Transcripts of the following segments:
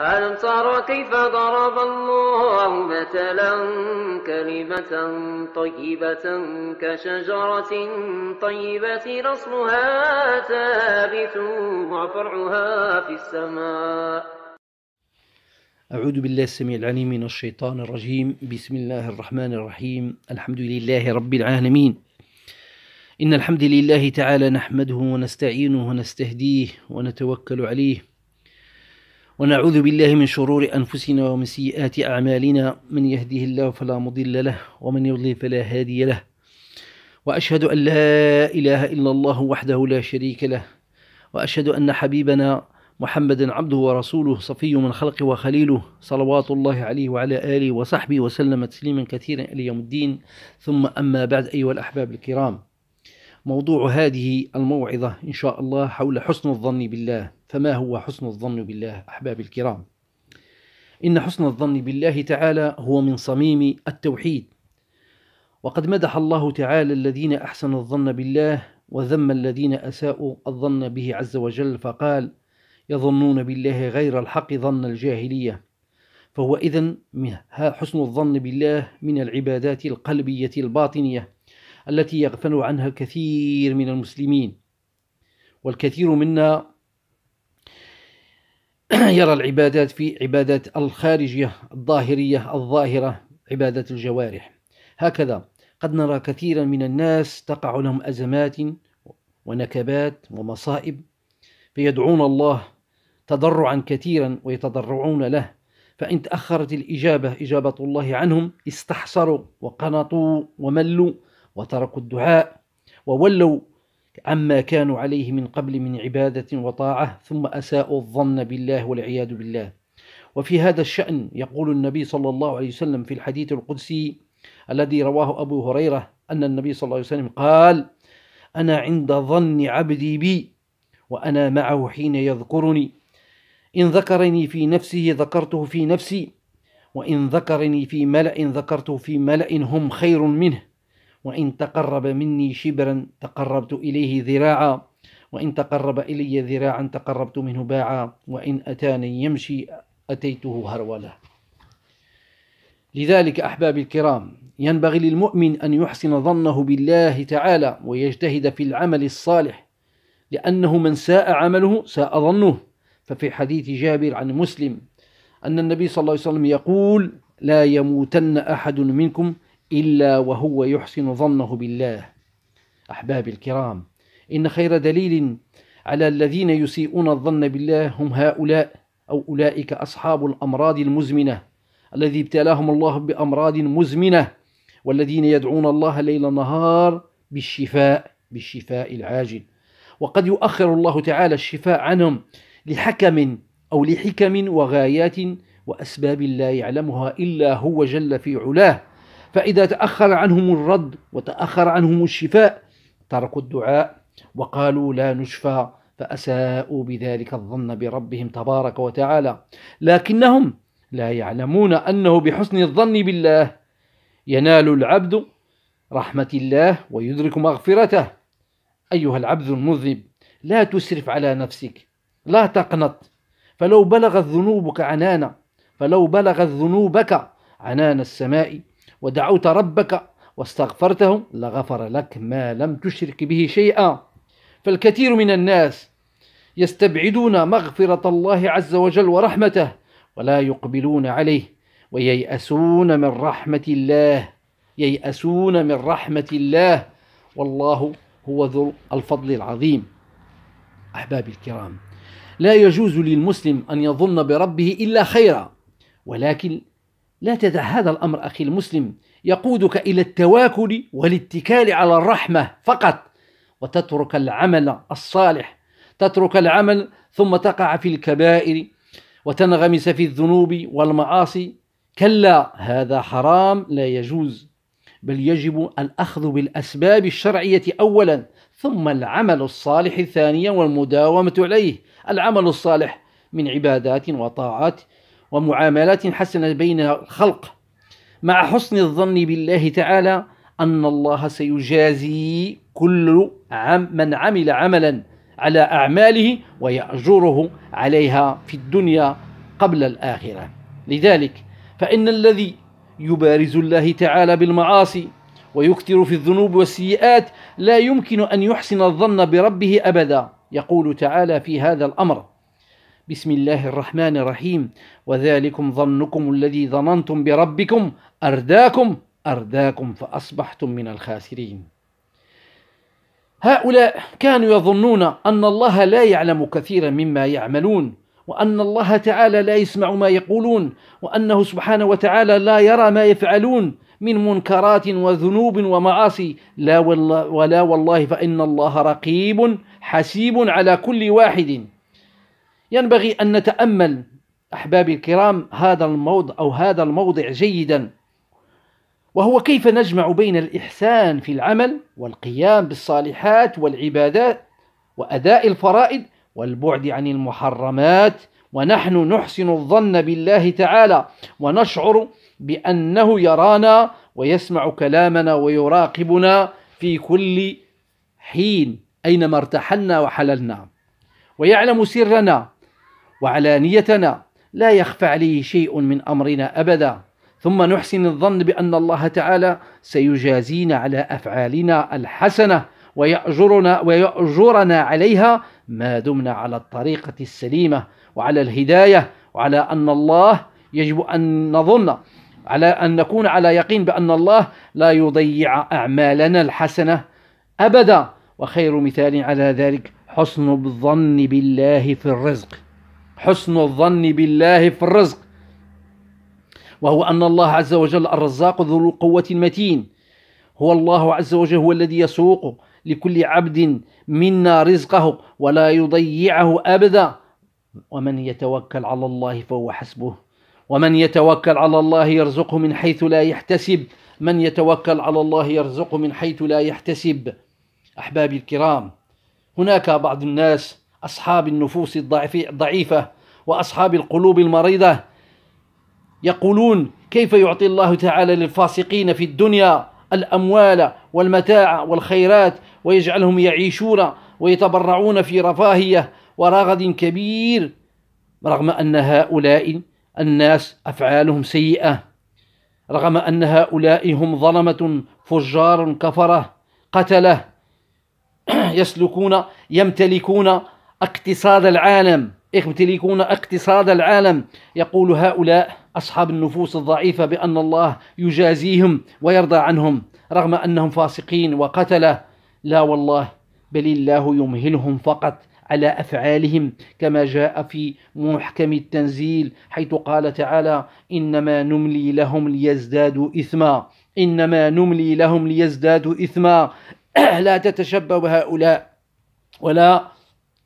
ألم تر كيف ضرب الله مثلا كلمة طيبة كشجرة طيبة رصلها ثابت وفرعها في السماء أعوذ بالله السميع العليم من الشيطان الرجيم بسم الله الرحمن الرحيم الحمد لله رب العالمين إن الحمد لله تعالى نحمده ونستعينه ونستهديه ونتوكل عليه ونعوذ بالله من شرور أنفسنا ومن سيئات أعمالنا من يهده الله فلا مضل له ومن يضلل فلا هادي له وأشهد أن لا إله إلا الله وحده لا شريك له وأشهد أن حبيبنا محمدا عبده ورسوله صفي من خلقه وخليله صلوات الله عليه وعلى آله وصحبه وسلم تسليما كثيرا إلى يوم الدين ثم أما بعد أيها الأحباب الكرام موضوع هذه الموعظة إن شاء الله حول حسن الظن بالله فما هو حسن الظن بالله أحبابي الكرام إن حسن الظن بالله تعالى هو من صميم التوحيد وقد مدح الله تعالى الذين أحسنوا الظن بالله وذم الذين أساءوا الظن به عز وجل فقال يظنون بالله غير الحق ظن الجاهلية فهو إذا حسن الظن بالله من العبادات القلبية الباطنية التي يغفل عنها الكثير من المسلمين والكثير منا يرى العبادات في عبادات الخارجية الظاهرية الظاهرة عبادة الجوارح هكذا قد نرى كثيرا من الناس تقع لهم أزمات ونكبات ومصائب فيدعون الله تضرعا كثيرا ويتضرعون له فإن تأخرت الإجابة إجابة الله عنهم استحصروا وقنطوا وملوا وتركوا الدعاء وولوا عما كانوا عليه من قبل من عبادة وطاعة ثم أساءوا الظن بالله والعياذ بالله وفي هذا الشأن يقول النبي صلى الله عليه وسلم في الحديث القدسي الذي رواه أبو هريرة أن النبي صلى الله عليه وسلم قال أنا عند ظن عبدي بي وأنا معه حين يذكرني إن ذكرني في نفسه ذكرته في نفسي وإن ذكرني في ملأ ذكرته في ملأ هم خير منه وإن تقرب مني شبرا تقربت إليه ذراعا وإن تقرب إلي ذراعا تقربت منه باعا وإن أتاني يمشي أتيته هرولة لذلك أحبابي الكرام ينبغي للمؤمن أن يحسن ظنه بالله تعالى ويجتهد في العمل الصالح لأنه من ساء عمله ساء ظنه ففي حديث جابر عن مسلم أن النبي صلى الله عليه وسلم يقول لا يموتن أحد منكم إلا وهو يحسن ظنه بالله أحبابي الكرام إن خير دليل على الذين يسيئون الظن بالله هم هؤلاء أو أولئك أصحاب الأمراض المزمنة الذي ابتلاهم الله بأمراض مزمنة والذين يدعون الله ليل نهار بالشفاء بالشفاء العاجل وقد يؤخر الله تعالى الشفاء عنهم لحكم أو لحكم وغايات وأسباب لا يعلمها إلا هو جل في علاه فإذا تأخر عنهم الرد وتأخر عنهم الشفاء تركوا الدعاء وقالوا لا نشفى فأساءوا بذلك الظن بربهم تبارك وتعالى لكنهم لا يعلمون أنه بحسن الظن بالله ينال العبد رحمة الله ويدرك مغفرته أيها العبد المذنب لا تسرف على نفسك لا تقنط فلو بلغت ذنوبك عنان فلو بلغت ذنوبك عنان السماء ودعوت ربك واستغفرته لغفر لك ما لم تشرك به شيئا فالكثير من الناس يستبعدون مغفرة الله عز وجل ورحمته ولا يقبلون عليه وييأسون من رحمة الله ييأسون من رحمة الله والله هو ذو الفضل العظيم أحبابي الكرام لا يجوز للمسلم أن يظن بربه إلا خيرا ولكن لا تدع هذا الأمر أخي المسلم يقودك إلى التواكل والاتكال على الرحمة فقط وتترك العمل الصالح تترك العمل ثم تقع في الكبائر وتنغمس في الذنوب والمعاصي كلا هذا حرام لا يجوز بل يجب الأخذ بالأسباب الشرعية أولا ثم العمل الصالح ثانيا والمداومة عليه العمل الصالح من عبادات وطاعات ومعاملات حسنة بين الخلق مع حسن الظن بالله تعالى أن الله سيجازي كل عم من عمل عملا على أعماله ويأجره عليها في الدنيا قبل الآخرة لذلك فإن الذي يبارز الله تعالى بالمعاصي ويكثر في الذنوب والسيئات لا يمكن أن يحسن الظن بربه أبدا يقول تعالى في هذا الأمر بسم الله الرحمن الرحيم وذلكم ظنكم الذي ظننتم بربكم أرداكم أرداكم فأصبحتم من الخاسرين هؤلاء كانوا يظنون أن الله لا يعلم كثيرا مما يعملون وأن الله تعالى لا يسمع ما يقولون وأنه سبحانه وتعالى لا يرى ما يفعلون من منكرات وذنوب ومعاصي لا والله ولا والله فإن الله رقيب حسيب على كل واحد ينبغي أن نتأمل أحبابي الكرام هذا الموضع أو هذا الموضع جيدا وهو كيف نجمع بين الإحسان في العمل والقيام بالصالحات والعبادات وأداء الفرائض والبعد عن المحرمات ونحن نحسن الظن بالله تعالى ونشعر بأنه يرانا ويسمع كلامنا ويراقبنا في كل حين أينما ارتحلنا وحللنا ويعلم سرنا وعلانيتنا لا يخفى عليه شيء من امرنا ابدا ثم نحسن الظن بان الله تعالى سيجازينا على افعالنا الحسنه ويأجرنا ويأجرنا عليها ما دمنا على الطريقة السليمة وعلى الهداية وعلى أن الله يجب أن نظن على أن نكون على يقين بأن الله لا يضيع أعمالنا الحسنة أبدا وخير مثال على ذلك حسن الظن بالله في الرزق حسن الظن بالله في الرزق وهو أن الله عز وجل الرزاق ذو القوة المتين هو الله عز وجل هو الذي يسوق لكل عبد منا رزقه ولا يضيعه أبدا ومن يتوكل على الله فهو حسبه ومن يتوكل على الله يرزقه من حيث لا يحتسب من يتوكل على الله يرزقه من حيث لا يحتسب أحبابي الكرام هناك بعض الناس أصحاب النفوس الضعيفة وأصحاب القلوب المريضة يقولون كيف يعطي الله تعالى للفاسقين في الدنيا الأموال والمتاع والخيرات ويجعلهم يعيشون ويتبرعون في رفاهية ورغد كبير رغم أن هؤلاء الناس أفعالهم سيئة رغم أن هؤلاء هم ظلمة فجار كفرة قتله يسلكون يمتلكون اقتصاد العالم ليكون اقتصاد العالم يقول هؤلاء أصحاب النفوس الضعيفة بأن الله يجازيهم ويرضى عنهم رغم أنهم فاسقين وقتلة لا والله بل الله يمهلهم فقط على أفعالهم كما جاء في محكم التنزيل حيث قال تعالى إنما نملي لهم ليزدادوا إثما إنما نملي لهم ليزدادوا إثما لا تتشبه هؤلاء ولا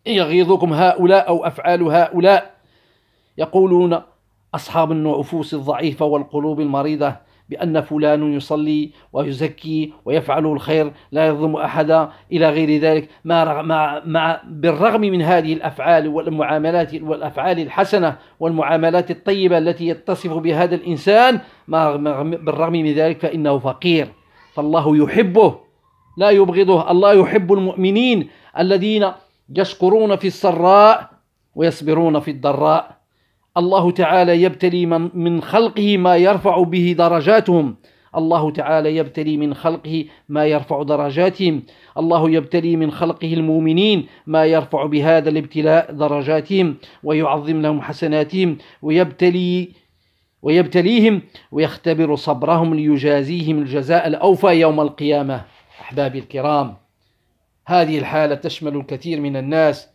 يغيظكم هؤلاء أو أفعال هؤلاء يقولون أصحاب النفوس الضعيفة والقلوب المريضة بأن فلان يصلي ويزكي ويفعل الخير لا يظلم أحدا إلى غير ذلك ما مع مع بالرغم من هذه الأفعال والمعاملات والأفعال الحسنة والمعاملات الطيبة التي يتصف بهذا الإنسان ما بالرغم من ذلك فإنه فقير فالله يحبه لا يبغضه الله يحب المؤمنين الذين يشكرون في السراء ويصبرون في الضراء الله تعالى يبتلي من, من خلقه ما يرفع به درجاتهم الله تعالى يبتلي من خلقه ما يرفع درجاتهم الله يبتلي من خلقه المؤمنين ما يرفع بهذا الابتلاء درجاتهم ويعظم لهم حسناتهم ويبتلي ويبتليهم ويختبر صبرهم ليجازيهم الجزاء الأوفى يوم القيامة أحبابي الكرام هذه الحالة تشمل الكثير من الناس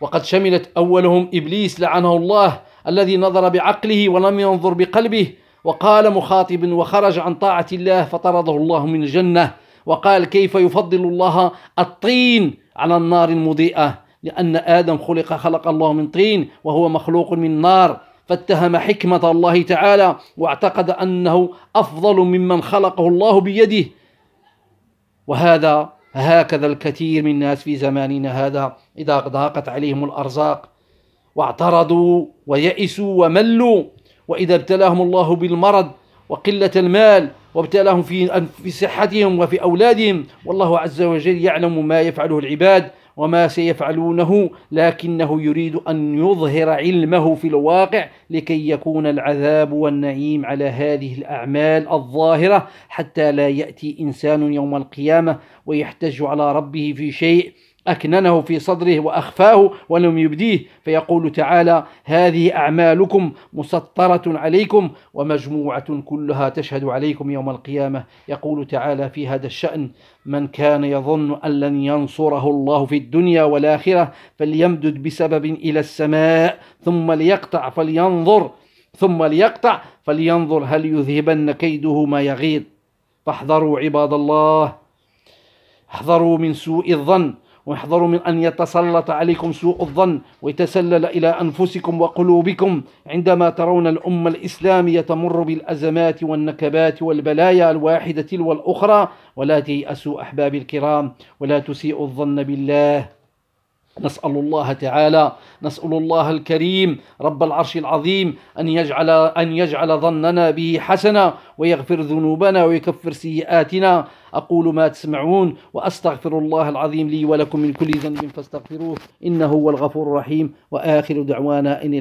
وقد شملت أولهم إبليس لعنه الله الذي نظر بعقله ولم ينظر بقلبه وقال مخاطب وخرج عن طاعة الله فطرده الله من الجنة وقال كيف يفضل الله الطين على النار المضيئة لأن آدم خلق خلق الله من طين وهو مخلوق من نار فاتهم حكمة الله تعالى واعتقد أنه أفضل ممن خلقه الله بيده وهذا هكذا الكثير من الناس في زماننا هذا إذا ضاقت عليهم الأرزاق واعترضوا ويئسوا وملوا وإذا ابتلاهم الله بالمرض وقلة المال وابتلاهم في في صحتهم وفي أولادهم والله عز وجل يعلم ما يفعله العباد وما سيفعلونه لكنه يريد أن يظهر علمه في الواقع لكي يكون العذاب والنعيم على هذه الأعمال الظاهرة حتى لا يأتي إنسان يوم القيامة ويحتج على ربه في شيء أكننه في صدره وأخفاه ولم يبديه فيقول تعالى هذه أعمالكم مسطرة عليكم ومجموعة كلها تشهد عليكم يوم القيامة يقول تعالى في هذا الشأن من كان يظن أن لن ينصره الله في الدنيا والآخرة فليمدد بسبب إلى السماء ثم ليقطع فلينظر ثم ليقطع فلينظر هل يذهبن كيده ما يغيظ فاحذروا عباد الله احذروا من سوء الظن واحذروا من أن يتسلط عليكم سوء الظن ويتسلل إلى أنفسكم وقلوبكم عندما ترون الأمة الإسلامية تمر بالأزمات والنكبات والبلايا الواحدة تلو الأخرى ولا تيأسوا أحبابي الكرام ولا تسيئوا الظن بالله نسأل الله تعالى نسأل الله الكريم رب العرش العظيم أن يجعل أن يجعل ظننا به حسنا ويغفر ذنوبنا ويكفر سيئاتنا أقول ما تسمعون وأستغفر الله العظيم لي ولكم من كل ذنب فاستغفروه إنه هو الغفور الرحيم وآخر دعوانا إن